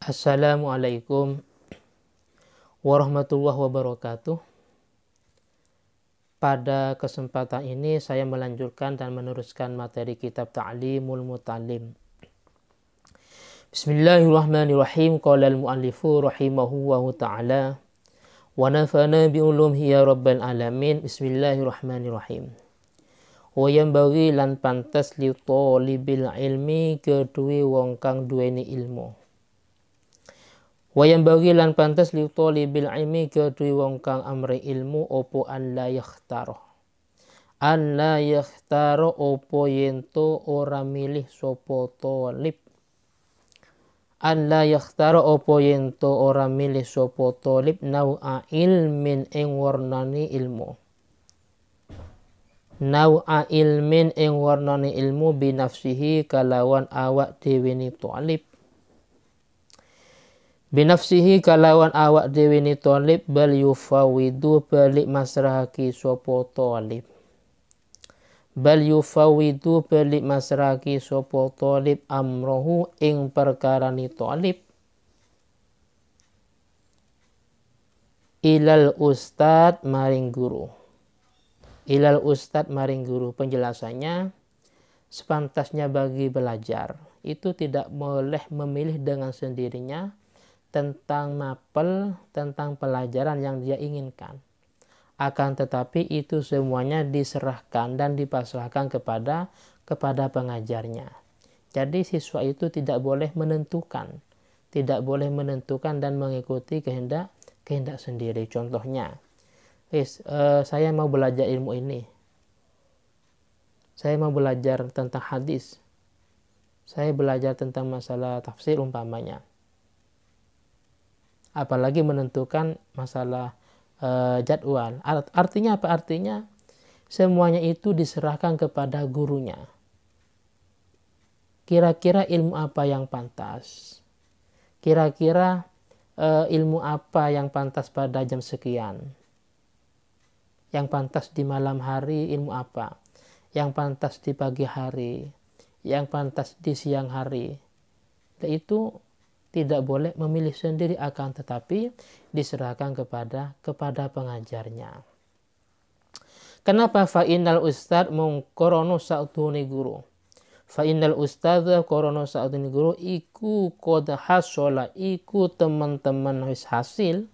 Assalamualaikum warahmatullahi wabarakatuh. Pada kesempatan ini saya melanjutkan dan meneruskan materi kitab Ta'limul Mutalim. Bismillahirrahmanirrahim. Qala al-muallifu wa ta'ala wa nafa'na bi ulumihi ya rabbal alamin. Bismillahirrahmanirrahim. Wa yanbaghi lan pantas li talibil ilmi kedue wong kang duweni ilmu Wayang bagi lan pantas li talibil ilmi kau wong kang amri ilmu opo an la yakhtaro. An la yakhtaro opo yento ora milih sopo talib. An la yakhtaro opo yento ora milih sopo talib nau'a ilmin ing warnani ilmu. Nau'a ilmin ing warnani ilmu binafsihi kalawan awak deweni talib binafsihi kalawan awak dewi ni tolip bal yufawidu balik masrahaki sopo tolip bal yufawidu balik masrahaki sopo tolip amrohu ing perkara ni tolip ilal ustad maring guru ilal ustad maring guru penjelasannya sepantasnya bagi belajar itu tidak boleh memilih dengan sendirinya tentang mapel, tentang pelajaran yang dia inginkan. Akan tetapi itu semuanya diserahkan dan dipasrahkan kepada kepada pengajarnya. Jadi siswa itu tidak boleh menentukan, tidak boleh menentukan dan mengikuti kehendak kehendak sendiri. Contohnya, Is, uh, eh, saya mau belajar ilmu ini. Saya mau belajar tentang hadis. Saya belajar tentang masalah tafsir umpamanya apalagi menentukan masalah e, jadwal. Art, artinya apa? Artinya semuanya itu diserahkan kepada gurunya. Kira-kira ilmu apa yang pantas? Kira-kira e, ilmu apa yang pantas pada jam sekian? Yang pantas di malam hari ilmu apa? Yang pantas di pagi hari? Yang pantas di siang hari? Itu tidak boleh memilih sendiri akan tetapi diserahkan kepada kepada pengajarnya. Kenapa fa'inal ustad mengkorono satu guru? Fa'inal ustad korono satu guru iku kod hasola iku teman-teman wis hasil.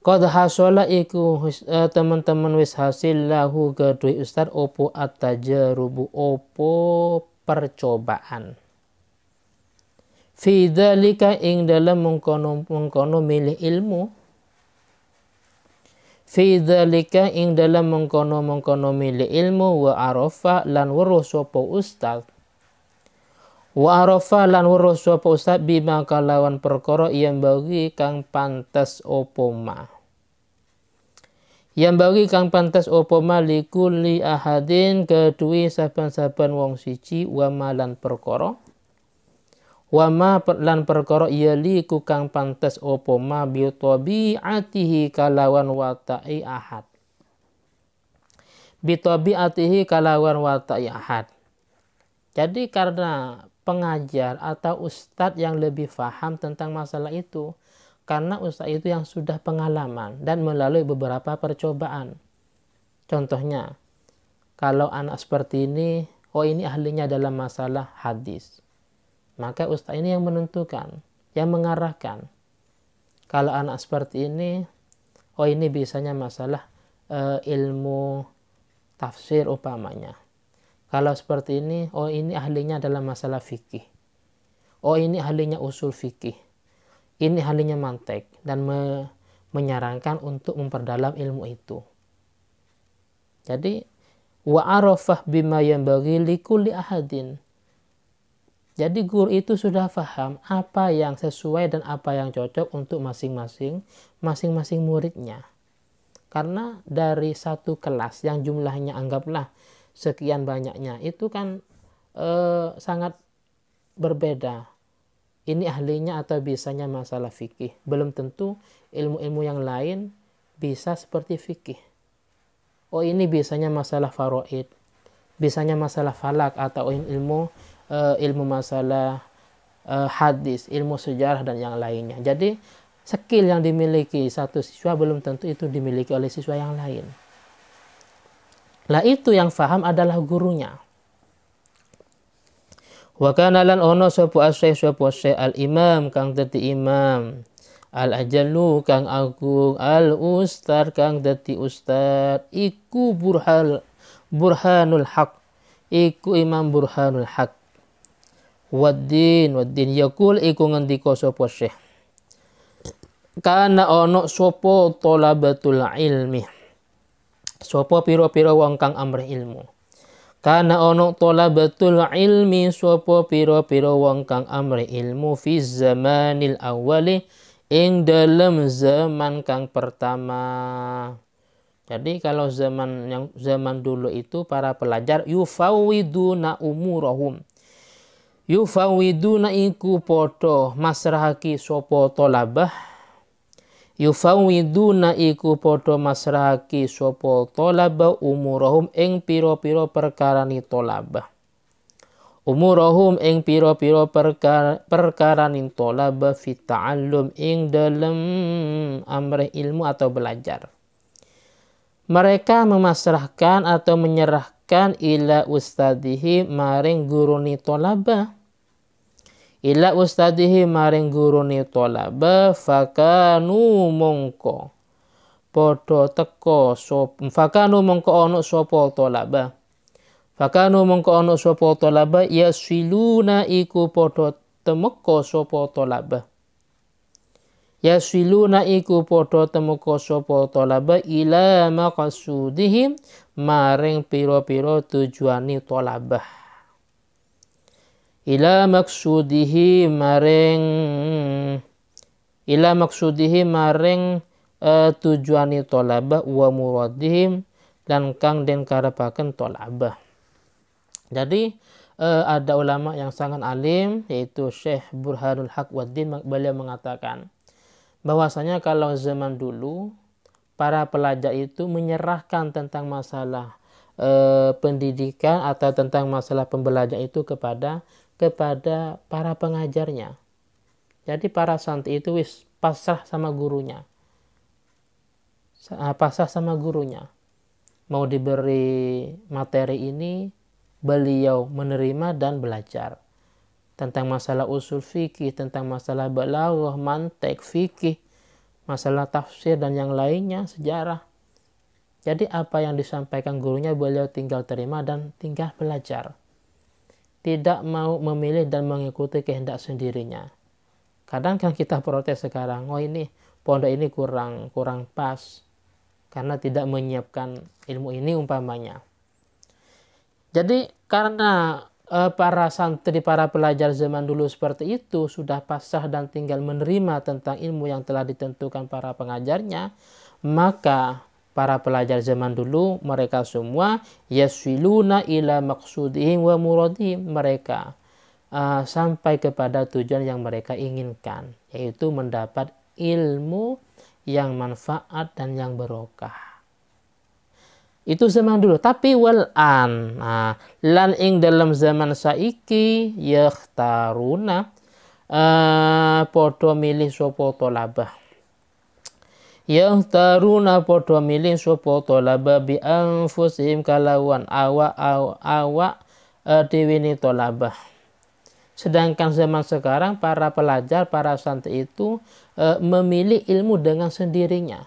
Kod hasola iku eh, teman-teman wis hasil lahu gadui ustad opo atajarubu opo percobaan Fidalika ing dalam mengkono mengkono milih ilmu Fidalika ing dalam mengkono mengkono milih ilmu wa arafa lan weruh sopo ustad. wa arafa lan weruh sopo ustad bima kalawan perkoro yang bagi kang pantas opoma, yang bagi kang pantas opoma likuli ahadin kedui saban-saban wong sici wa malan perkoro wa ma lan perkara yaliku kang pantes opo ma bi tabiatihi kalawan watai ahad bi tabiatihi kalawan watai ahad jadi karena pengajar atau ustadz yang lebih faham tentang masalah itu karena ustadz itu yang sudah pengalaman dan melalui beberapa percobaan contohnya kalau anak seperti ini oh ini ahlinya dalam masalah hadis maka ustaz ini yang menentukan, yang mengarahkan. Kalau anak seperti ini, oh ini biasanya masalah e, ilmu tafsir upamanya. Kalau seperti ini, oh ini ahlinya adalah masalah fikih. Oh ini ahlinya usul fikih. Ini ahlinya mantek dan me, menyarankan untuk memperdalam ilmu itu. Jadi wa arafah bima yang bagi likuli ahadin jadi guru itu sudah paham apa yang sesuai dan apa yang cocok untuk masing-masing masing-masing muridnya. Karena dari satu kelas yang jumlahnya anggaplah sekian banyaknya itu kan eh, sangat berbeda. Ini ahlinya atau bisanya masalah fikih. Belum tentu ilmu-ilmu yang lain bisa seperti fikih. Oh ini biasanya masalah faraid, biasanya masalah falak atau ilmu uh, ilmu masalah uh, hadis, ilmu sejarah dan yang lainnya. Jadi skill yang dimiliki satu siswa belum tentu itu dimiliki oleh siswa yang lain. Lah itu yang faham adalah gurunya. Wa kana lan ono sapa asy sapa al imam kang dadi imam. Al ajallu kang agung al ustar kang dadi ustad iku burhal burhanul haq iku imam burhanul haq waddin waddin yakul iku ngendika sapa syekh kana ana sapa talabatul ilmi sapa pira-pira wong kang amre ilmu kana ana talabatul ilmi sapa pira-pira wong kang amre ilmu fi zamanil awwali ing dalam zaman kang pertama jadi kalau zaman yang zaman dulu itu para pelajar yufawiduna umurahum yufawiduna iku podo masrahaki sopo tolabah yufawiduna iku podo masrahaki sopo tolabah Umurahum ing piro-piro perkara ni tolabah Umurahum ing piro-piro perkara perkara ni tolabah fita'allum ing dalam amre ilmu atau belajar mereka memasrahkan atau menyerahkan ila ustadihi maring guruni tolabah ila ustadihi maring guru ni tolaba fakanu mongko podo teko sop fakanu mongko ono sopo tolaba fakanu mongko ono sopo tolaba ya yasiluna iku padha sopo tolaba ya yasiluna iku podo temeka sopo tolaba ila makasudihim maring piro-piro piro pira tujuane talabah ila maksudihi maring ila maksudihi maring uh, tujuani tolabah wa muradihim dan kang den karapaken tolabah jadi uh, ada ulama yang sangat alim yaitu Syekh Burhanul Haq Waddin beliau mengatakan bahwasanya kalau zaman dulu para pelajar itu menyerahkan tentang masalah e, pendidikan atau tentang masalah pembelajaran itu kepada kepada para pengajarnya. Jadi para santri itu wis pasrah sama gurunya. Ah, pasrah sama gurunya. Mau diberi materi ini, beliau menerima dan belajar tentang masalah usul fikih, tentang masalah balaghah, mantek fikih, masalah tafsir dan yang lainnya, sejarah. Jadi apa yang disampaikan gurunya beliau tinggal terima dan tinggal belajar. Tidak mau memilih dan mengikuti kehendak sendirinya. Kadang kan kita protes sekarang, oh ini pondok ini kurang kurang pas karena tidak menyiapkan ilmu ini umpamanya. Jadi karena eh, para santri, para pelajar zaman dulu seperti itu sudah pasrah dan tinggal menerima tentang ilmu yang telah ditentukan para pengajarnya, maka para pelajar zaman dulu mereka semua yasiluna ila maqsudihim wa muradihim mereka uh, sampai kepada tujuan yang mereka inginkan yaitu mendapat ilmu yang manfaat dan yang berokah itu zaman dulu tapi wal an nah, lan ing dalam zaman saiki yakhtaruna uh, eh, podo milih sopo tolabah yang taruna podo milih sapa talaba bi fusim kalawan awak awak awa, uh, diwini sedangkan zaman sekarang para pelajar para santri itu e, memilih ilmu dengan sendirinya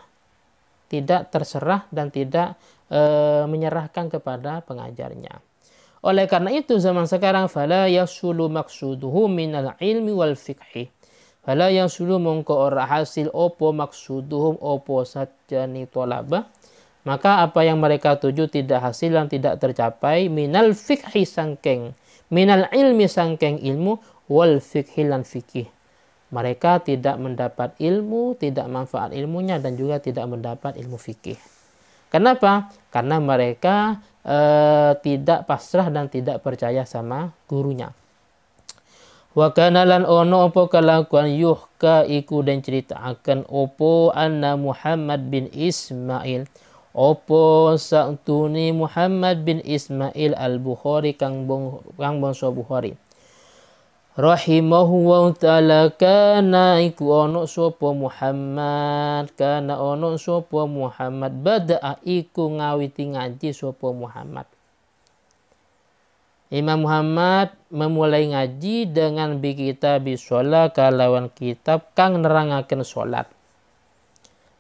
tidak terserah dan tidak e, menyerahkan kepada pengajarnya oleh karena itu zaman sekarang fala yasulu maksuduhu minal ilmi wal fiqhi Hala yang sulu mongko ora hasil opo maksuduhum opo sajani tolaba. Maka apa yang mereka tuju tidak hasil dan tidak tercapai minal fikhi sangkeng. Minal ilmi sangkeng ilmu wal fikhi lan fikih. Mereka tidak mendapat ilmu, tidak manfaat ilmunya dan juga tidak mendapat ilmu fikih. Kenapa? Karena mereka e, tidak pasrah dan tidak percaya sama gurunya. Wa kana lan ono apa kalakuan yuhka iku dan cerita akan opo anna Muhammad bin Ismail. Opo saktuni Muhammad bin Ismail al-Bukhari kang bong kang bangsa Bukhari. Rahimahu wa ta'ala kana iku ono sopo Muhammad kana ono sopo Muhammad bada'a iku ngawiti ngaji sopo Muhammad Imam Muhammad memulai ngaji dengan bi kita bisola kalawan kitab kang nerangaken sholat.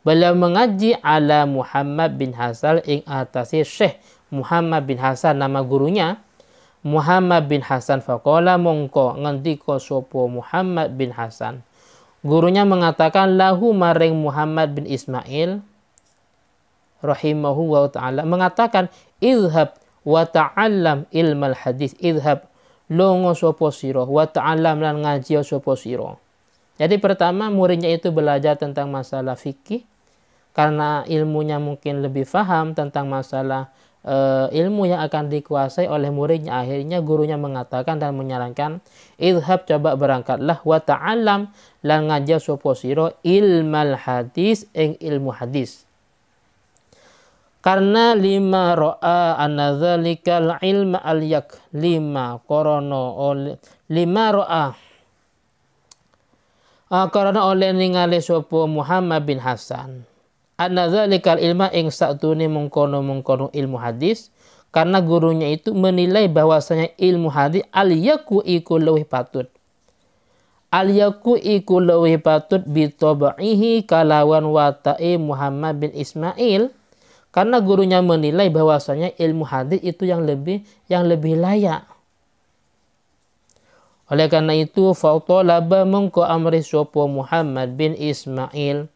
Beliau mengaji ala Muhammad bin Hasan ing atasi Syekh Muhammad bin Hasan nama gurunya. Muhammad bin Hasan fakola mongko ngendiko sopo Muhammad bin Hasan. Gurunya mengatakan lahu maring Muhammad bin Ismail rahimahu wa ta'ala mengatakan idhab wa ta'allam ilmal hadis idhab longo sopo sira wa ta'allam lan ngaji sopo sira jadi pertama muridnya itu belajar tentang masalah fikih karena ilmunya mungkin lebih faham tentang masalah e, ilmu yang akan dikuasai oleh muridnya akhirnya gurunya mengatakan dan menyarankan idhab coba berangkatlah wa ta'allam lan ngaji sopo sira ilmal hadis ing ilmu hadis karena lima ro'a anazalika ilma al yak lima korono oleh lima ro'a uh, ah, karena oleh ningali sopo Muhammad bin Hasan anna dzalikal ilma ing satune mengkono mengkono ilmu hadis karena gurunya itu menilai bahwasanya ilmu hadis al yaku iku lewih patut al yaku iku lewih patut bitobaihi kalawan watai Muhammad bin Ismail karena gurunya menilai bahwasanya ilmu hadis itu yang lebih yang lebih layak. Oleh karena itu, fautolaba mengko amri sopo Muhammad bin Ismail.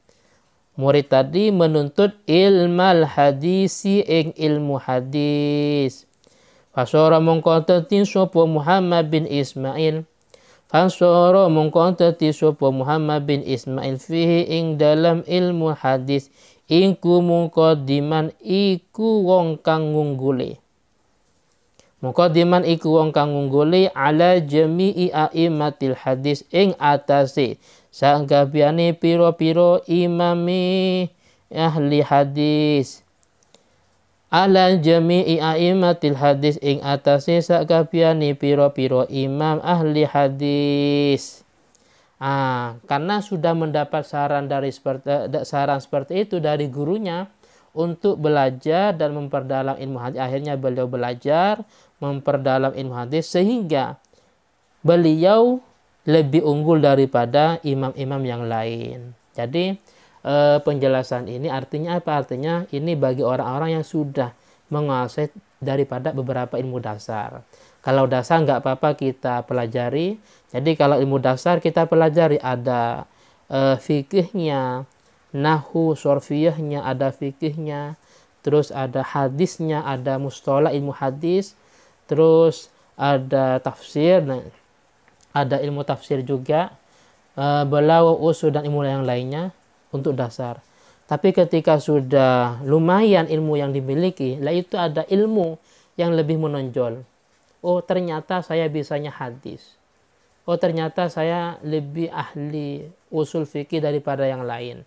Murid tadi menuntut ilmal hadisi ing ilmu hadis. Fasora mengko tetin sopo Muhammad bin Ismail. Fansoro mengko tetin sopo Muhammad bin Ismail fihi ing dalam ilmu hadis Ingku mukadiman iku wong kang ngungguli. Mukadiman iku wong kang ngungguli ala jami'i a'immatil hadis ing atase sanggabiane piro-piro imami ahli hadis. Ala jami'i matil hadis ing atase sanggabiane piro-piro imam ahli hadis. Ah, karena sudah mendapat saran dari seperti, eh, saran seperti itu dari gurunya untuk belajar dan memperdalam ilmu hadis. Akhirnya beliau belajar memperdalam ilmu hadis sehingga beliau lebih unggul daripada imam-imam yang lain. Jadi eh, penjelasan ini artinya apa? Artinya ini bagi orang-orang yang sudah menguasai daripada beberapa ilmu dasar. Kalau dasar nggak apa-apa kita pelajari. Jadi kalau ilmu dasar kita pelajari ada e, fikihnya, nahu sorfiyahnya, ada fikihnya, terus ada hadisnya, ada mustola ilmu hadis, terus ada tafsir, nah, ada ilmu tafsir juga, e, belawa usul dan ilmu yang lainnya untuk dasar. Tapi ketika sudah lumayan ilmu yang dimiliki, lah itu ada ilmu yang lebih menonjol oh ternyata saya bisanya hadis. Oh ternyata saya lebih ahli usul fikih daripada yang lain.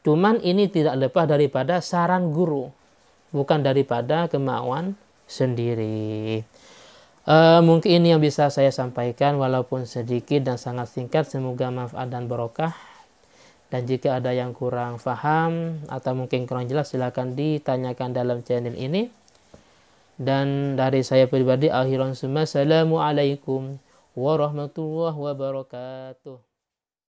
Cuman ini tidak lepas daripada saran guru, bukan daripada kemauan sendiri. E, mungkin ini yang bisa saya sampaikan walaupun sedikit dan sangat singkat. Semoga manfaat dan barokah. Dan jika ada yang kurang faham atau mungkin kurang jelas silahkan ditanyakan dalam channel ini dan dari saya pribadi akhiran semua assalamualaikum warahmatullahi wabarakatuh